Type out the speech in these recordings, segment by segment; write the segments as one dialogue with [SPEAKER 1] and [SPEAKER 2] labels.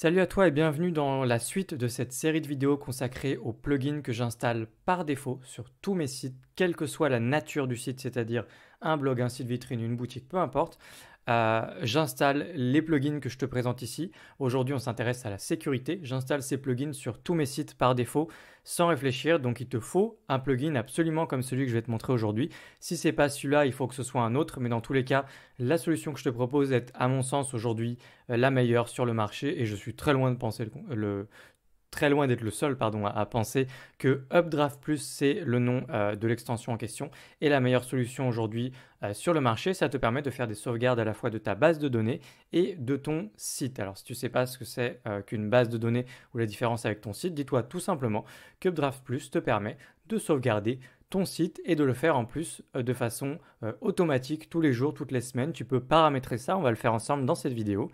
[SPEAKER 1] Salut à toi et bienvenue dans la suite de cette série de vidéos consacrée aux plugins que j'installe par défaut sur tous mes sites, quelle que soit la nature du site, c'est-à-dire un blog, un site vitrine, une boutique, peu importe. Euh, j'installe les plugins que je te présente ici. Aujourd'hui, on s'intéresse à la sécurité. J'installe ces plugins sur tous mes sites par défaut sans réfléchir. Donc, il te faut un plugin absolument comme celui que je vais te montrer aujourd'hui. Si c'est pas celui-là, il faut que ce soit un autre. Mais dans tous les cas, la solution que je te propose est, à mon sens, aujourd'hui euh, la meilleure sur le marché. Et je suis très loin de penser le, très loin d'être le seul pardon, à, penser que Updraft Plus, c'est le nom euh, de l'extension en question, et la meilleure solution aujourd'hui euh, sur le marché. Ça te permet de faire des sauvegardes à la fois de ta base de données et de ton site. Alors si tu ne sais pas ce que c'est euh, qu'une base de données ou la différence avec ton site, dis-toi tout simplement que Plus te permet de sauvegarder ton site et de le faire en plus euh, de façon euh, automatique tous les jours, toutes les semaines. Tu peux paramétrer ça, on va le faire ensemble dans cette vidéo.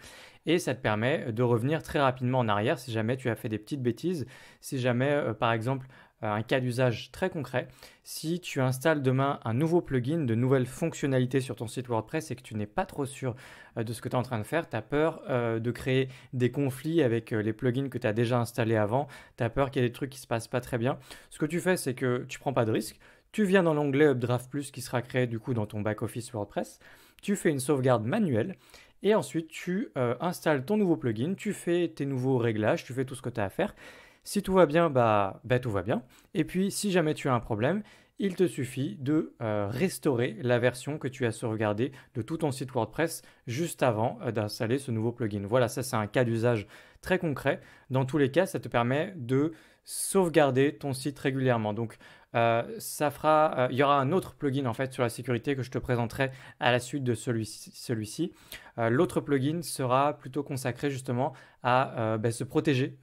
[SPEAKER 1] Et ça te permet de revenir très rapidement en arrière si jamais tu as fait des petites bêtises, si jamais euh, par exemple un cas d'usage très concret. Si tu installes demain un nouveau plugin, de nouvelles fonctionnalités sur ton site WordPress et que tu n'es pas trop sûr euh, de ce que tu es en train de faire, tu as peur euh, de créer des conflits avec euh, les plugins que tu as déjà installés avant, tu as peur qu'il y ait des trucs qui se passent pas très bien. Ce que tu fais, c'est que tu prends pas de risque. Tu viens dans l'onglet Updraft Plus qui sera créé du coup dans ton back-office WordPress. Tu fais une sauvegarde manuelle et ensuite tu installes ton nouveau plugin, tu fais tes nouveaux réglages, tu fais tout ce que tu as à faire si tout va bien, bah, bah, tout va bien. Et puis si jamais tu as un problème, il te suffit de euh, restaurer la version que tu as sauvegardée de tout ton site WordPress juste avant euh, d'installer ce nouveau plugin. Voilà, ça c'est un cas d'usage très concret. Dans tous les cas, ça te permet de sauvegarder ton site régulièrement. Donc euh, euh, il y aura un autre plugin en fait sur la sécurité que je te présenterai à la suite de celui-ci. Euh, l'autre plugin sera plutôt consacré justement à ben, se protéger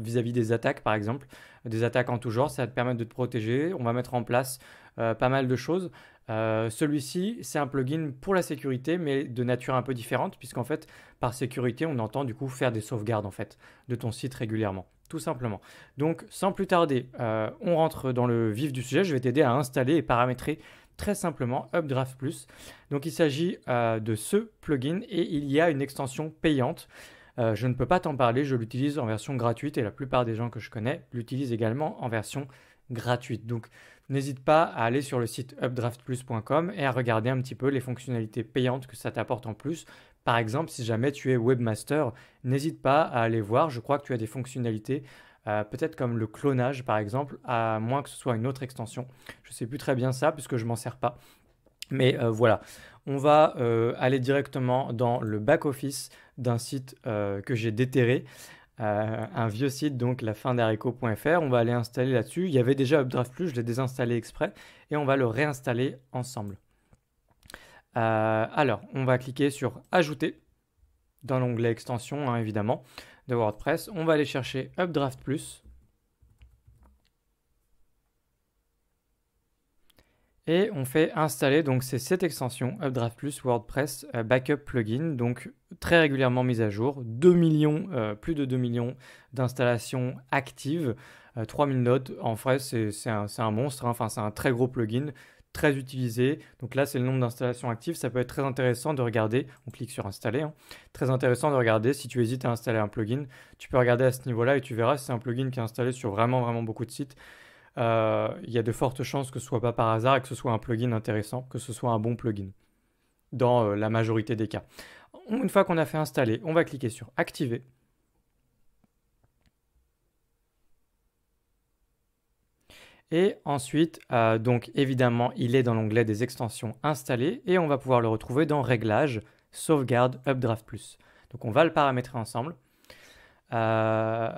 [SPEAKER 1] vis-à-vis des attaques par exemple, des attaques en tout genre. Ça va te permettre de te protéger. On va mettre en place pas mal de choses. celui-ci, c'est un plugin pour la sécurité, mais de nature un peu différente, puisqu'en fait, par sécurité, on entend du coup faire des sauvegardes en fait de ton site régulièrement tout simplement. Donc sans plus tarder, euh, on rentre dans le vif du sujet. Je vais t'aider à installer et paramétrer très simplement Updraft Plus. Donc il s'agit euh, de ce plugin et il y a une extension payante. Euh, je ne peux pas t'en parler, je l'utilise en version gratuite et la plupart des gens que je connais l'utilisent également en version gratuite. Donc n'hésite pas à aller sur le site updraftplus.com et à regarder un petit peu les fonctionnalités payantes que ça t'apporte en plus par exemple, si jamais tu es webmaster, n'hésite pas à aller voir. Je crois que tu as des fonctionnalités, euh, peut-être comme le clonage par exemple, à moins que ce soit une autre extension. Je ne sais plus très bien ça puisque je m'en sers pas. Mais euh, voilà, on va euh, aller directement dans le back-office d'un site que j'ai déterré. un vieux site, donc la fin d'arico.fr. On va aller installer là-dessus. Il y avait déjà Updraft Plus, je l'ai désinstallé exprès, et on va le réinstaller ensemble. Euh, alors, on va cliquer sur Ajouter dans l'onglet Extension, hein, évidemment, de WordPress. On va aller chercher Updraft Plus. Et on fait installer, donc c'est cette extension Updraft Plus WordPress euh, Backup Plugin, donc très régulièrement mise à jour, 2 millions, euh, plus de 2 millions d'installations actives, 3000 notes, en vrai c'est un, monstre, hein. enfin c'est un très gros plugin, très utilisé. Donc là, c'est le nombre d'installations actives. Ça peut être très intéressant de regarder. On clique sur installer. Hein. Très intéressant de regarder. Si tu hésites à installer un plugin, tu peux regarder à ce niveau-là et tu verras si c'est un plugin qui est installé sur vraiment, vraiment beaucoup de sites. Euh, il y a de fortes chances que ce soit pas par hasard et que ce soit un plugin intéressant, que ce soit un bon plugin dans euh, la majorité des cas. Une fois qu'on a fait installer, on va cliquer sur activer. Et ensuite, euh, donc évidemment, il est dans l'onglet des extensions installées et on va pouvoir le retrouver dans Réglages, Sauvegarde, Updraft Plus. Donc on va le paramétrer ensemble. Euh,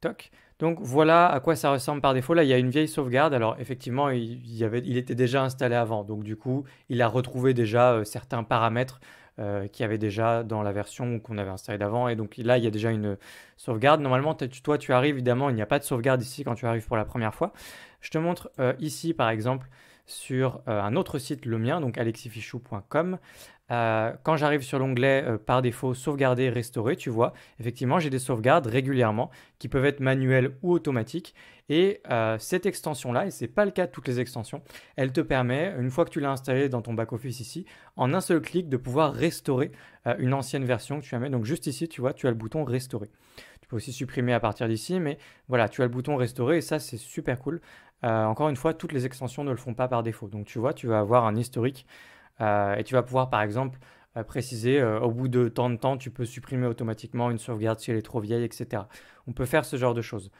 [SPEAKER 1] toc. Donc voilà à quoi ça ressemble par défaut. Là, il y a une vieille sauvegarde. Alors effectivement, il, était déjà installé avant. Donc du coup, il a retrouvé déjà euh, certains paramètres euh, Qui avait déjà dans la version qu'on avait installée d'avant. Et donc là, il y a déjà une sauvegarde. Normalement, toi, tu arrives, évidemment, il n'y a pas de sauvegarde ici quand tu arrives pour la première fois. Je te montre euh, ici, par exemple, sur euh, un autre site, le mien, donc alexifichou.com. Euh, quand j'arrive sur l'onglet euh, par défaut sauvegarder, restaurer, tu vois, effectivement, j'ai des sauvegardes régulièrement qui peuvent être manuelles ou automatiques. Et euh, cette extension-là, et ce n'est pas le cas de toutes les extensions, elle te permet, une fois que tu l'as installé dans ton back-office ici, en un seul clic de pouvoir restaurer une ancienne version que tu as mis. Donc juste ici, tu vois, tu as le bouton restaurer. Tu peux aussi supprimer à partir d'ici, mais voilà, tu as le bouton restaurer et ça, c'est super cool. encore une fois, toutes les extensions ne le font pas par défaut. Donc tu vois, tu vas avoir un historique euh, et tu vas pouvoir, par exemple, euh, préciser euh, au bout de tant de temps, tu peux supprimer automatiquement une sauvegarde si elle est trop vieille, etc. On peut faire ce genre de choses.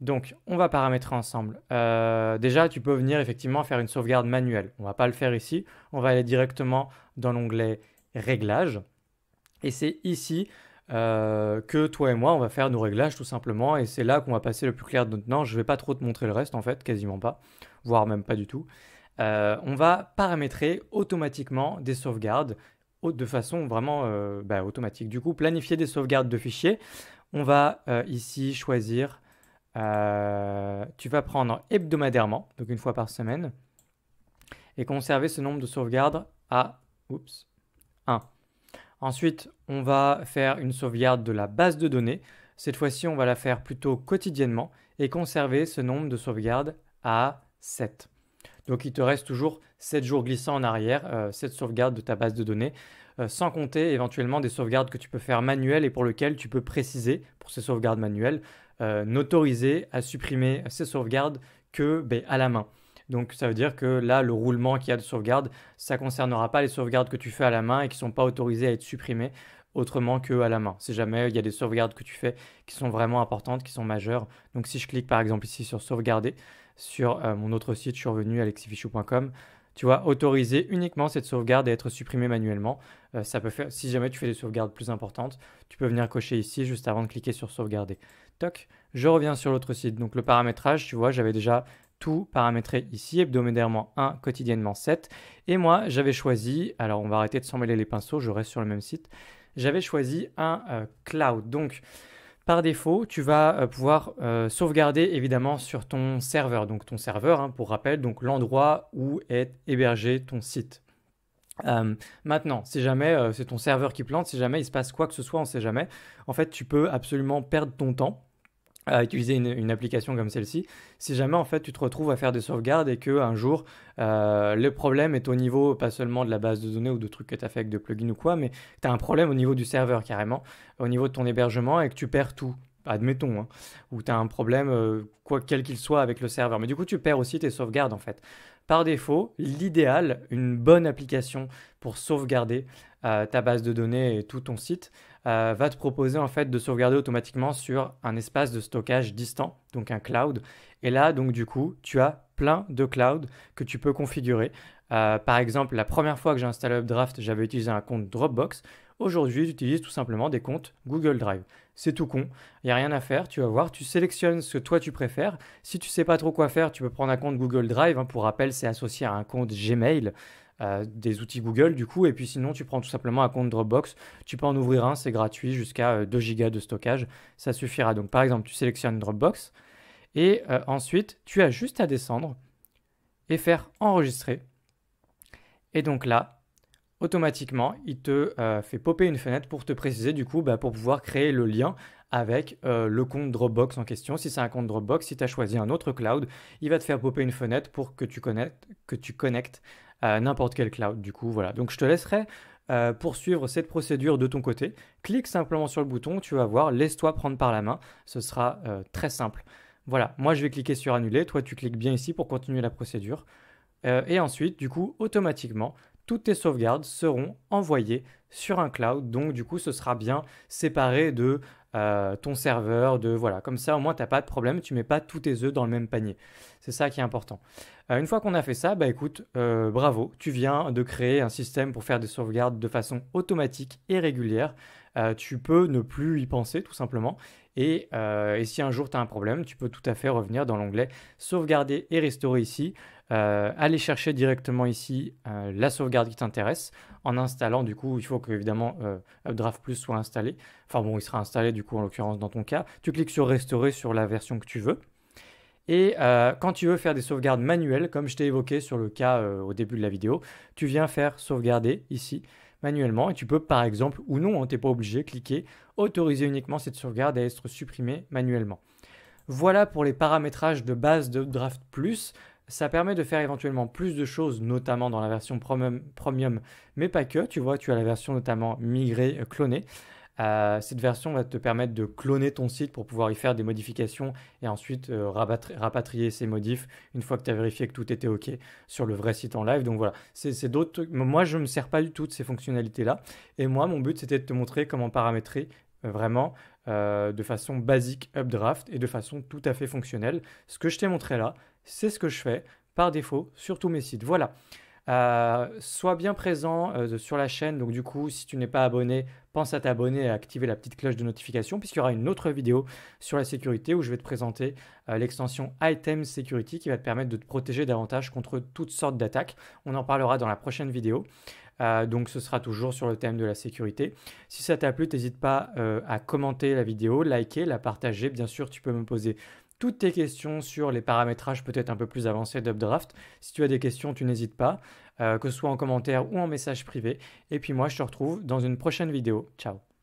[SPEAKER 1] Donc, on va paramétrer ensemble. déjà, tu peux venir effectivement faire une sauvegarde manuelle. On ne va pas le faire ici. On va aller directement dans l'onglet Réglages. Et c'est ici que toi et moi, on va faire nos réglages tout simplement. Et c'est là qu'on va passer le plus clair de notre... temps je ne vais pas trop te montrer le reste en fait, quasiment pas. Voire même pas du tout. Euh, on va paramétrer automatiquement des sauvegardes de façon vraiment euh, bah, automatique. Du coup, planifier des sauvegardes de fichiers. On va euh, ici choisir, tu vas prendre hebdomadairement, donc une fois par semaine, et conserver ce nombre de sauvegardes à 1. Ensuite, on va faire une sauvegarde de la base de données. Cette fois-ci, on va la faire plutôt quotidiennement et conserver ce nombre de sauvegardes à 7. Donc il te reste toujours 7 jours glissants en arrière, 7 euh, sauvegardes de ta base de données, euh, sans compter éventuellement des sauvegardes que tu peux faire manuelles et pour lesquelles tu peux préciser, pour ces sauvegardes manuelles, euh, n'autoriser à supprimer ces sauvegardes que ben, à la main. Donc ça veut dire que là, le roulement qu'il y a de sauvegarde, ça ne concernera pas les sauvegardes que tu fais à la main et qui ne sont pas autorisées à être supprimées autrement que à la main. Si jamais euh, il y a des sauvegardes que tu fais qui sont vraiment importantes, qui sont majeures. Donc si je clique par exemple ici sur sauvegarder sur euh, mon autre site, survenu suis alexifichou.com. Tu vois, autoriser uniquement cette sauvegarde et être supprimée manuellement. Euh, ça peut faire, si jamais tu fais des sauvegardes plus importantes, tu peux venir cocher ici juste avant de cliquer sur sauvegarder. Toc, je reviens sur l'autre site. Donc le paramétrage, tu vois, j'avais déjà tout paramétré ici, hebdomadairement 1, quotidiennement 7. Et moi, j'avais choisi, alors on va arrêter de s'emmêler les pinceaux, je reste sur le même site j'avais choisi un euh, cloud. Donc, par défaut, tu vas euh, pouvoir euh, sauvegarder évidemment sur ton serveur. Donc, ton serveur, hein, pour rappel, donc l'endroit où est hébergé ton site. maintenant, si jamais c'est ton serveur qui plante, si jamais il se passe quoi que ce soit, on ne sait jamais, en fait, tu peux absolument perdre ton temps à utiliser une, application comme celle-ci, si jamais en fait tu te retrouves à faire des sauvegardes et que un jour euh, le problème est au niveau pas seulement de la base de données ou de trucs que tu as fait avec de plugins ou quoi, mais tu as un problème au niveau du serveur carrément, au niveau de ton hébergement et que tu perds tout, admettons, hein. ou tu as un problème euh, quoi quel qu'il soit avec le serveur, mais du coup tu perds aussi tes sauvegardes en fait. Par défaut, l'idéal, une bonne application pour sauvegarder, ta base de données et tout ton site, euh, va te proposer en fait de sauvegarder automatiquement sur un espace de stockage distant, donc un cloud. Et là, donc du coup, tu as plein de clouds que tu peux configurer. Euh, par exemple, la première fois que j'ai installé Updraft, j'avais utilisé un compte Dropbox. Aujourd'hui, j'utilise tout simplement des comptes Google Drive. C'est tout con, il n'y a rien à faire, tu vas voir, tu sélectionnes ce que toi tu préfères. Si tu ne sais pas trop quoi faire, tu peux prendre un compte Google Drive. Hein, pour rappel, c'est associé à un compte Gmail. Euh, des outils Google du coup, et puis sinon tu prends tout simplement un compte Dropbox, tu peux en ouvrir un, c'est gratuit, jusqu'à 2 euh, gigas de stockage, ça suffira. Donc par exemple, tu sélectionnes Dropbox, et euh, ensuite tu as juste à descendre et faire enregistrer. Et donc là, automatiquement, il te fait popper une fenêtre pour te préciser du coup, bah, pour pouvoir créer le lien avec euh, le compte Dropbox en question. Si c'est un compte Dropbox, si tu as choisi un autre cloud, il va te faire popper une fenêtre pour que tu connectes, à n'importe quel cloud. Du coup, voilà. Donc je te laisserai euh, poursuivre cette procédure de ton côté. Clique simplement sur le bouton, tu vas voir, laisse-toi prendre par la main. Ce sera euh, très simple. Voilà, moi je vais cliquer sur annuler, toi tu cliques bien ici pour continuer la procédure. et ensuite, du coup, automatiquement, toutes tes sauvegardes seront envoyées sur un cloud. Donc du coup, ce sera bien séparé de euh, ton serveur, de voilà. Comme ça, au moins, t'as pas de problème. Tu mets pas tous tes œufs dans le même panier. C'est ça qui est important. Euh, une fois qu'on a fait ça, bah écoute, euh, bravo. Tu viens de créer un système pour faire des sauvegardes de façon automatique et régulière. tu peux ne plus y penser tout simplement euh, et, si un jour tu as un problème, tu peux tout à fait revenir dans l'onglet sauvegarder et restaurer ici. Euh, aller chercher directement ici euh, la sauvegarde qui t'intéresse en installant du coup il faut que évidemment Updraft Plus soit installé enfin bon il sera installé du coup en l'occurrence dans ton cas tu cliques sur restaurer sur la version que tu veux et quand tu veux faire des sauvegardes manuelles comme je t'ai évoqué sur le cas au début de la vidéo tu viens faire sauvegarder ici manuellement et tu peux par exemple ou non, hein, tu n'es pas obligé, cliquer autoriser uniquement cette sauvegarde à être supprimée manuellement. Voilà pour les paramétrages de base de Draft Plus. Ça permet de faire éventuellement plus de choses, notamment dans la version premium, premium mais pas que. Tu vois, tu as la version notamment migrée, euh, clonée. Euh, cette version va te permettre de cloner ton site pour pouvoir y faire des modifications et ensuite euh, rapatrier ces modifs une fois que tu as vérifié que tout était OK sur le vrai site en live. Donc voilà, c'est d'autres Moi, je ne me sers pas du tout de ces fonctionnalités-là. Et moi, mon but, c'était de te montrer comment paramétrer euh, vraiment de façon basique Updraft et de façon tout à fait fonctionnelle. Ce que je t'ai montré là, c'est ce que je fais par défaut sur tous mes sites. Voilà. Euh, sois bien présent euh, sur la chaîne. Donc, du coup, si tu n'es pas abonné, pense à t'abonner et à activer la petite cloche de notification, puisqu'il y aura une autre vidéo sur la sécurité où je vais te présenter euh, l'extension Item Security qui va te permettre de te protéger davantage contre toutes sortes d'attaques. On en parlera dans la prochaine vidéo. donc ce sera toujours sur le thème de la sécurité. Si ça t'a plu, n'hésite pas à commenter la vidéo, liker, la partager. Bien sûr, tu peux me poser toutes tes questions sur les paramétrages peut-être un peu plus avancés d'Updraft. Si tu as des questions, tu n'hésites pas, euh, que ce soit en commentaire ou en message privé. Et puis moi, je te retrouve dans une prochaine vidéo. Ciao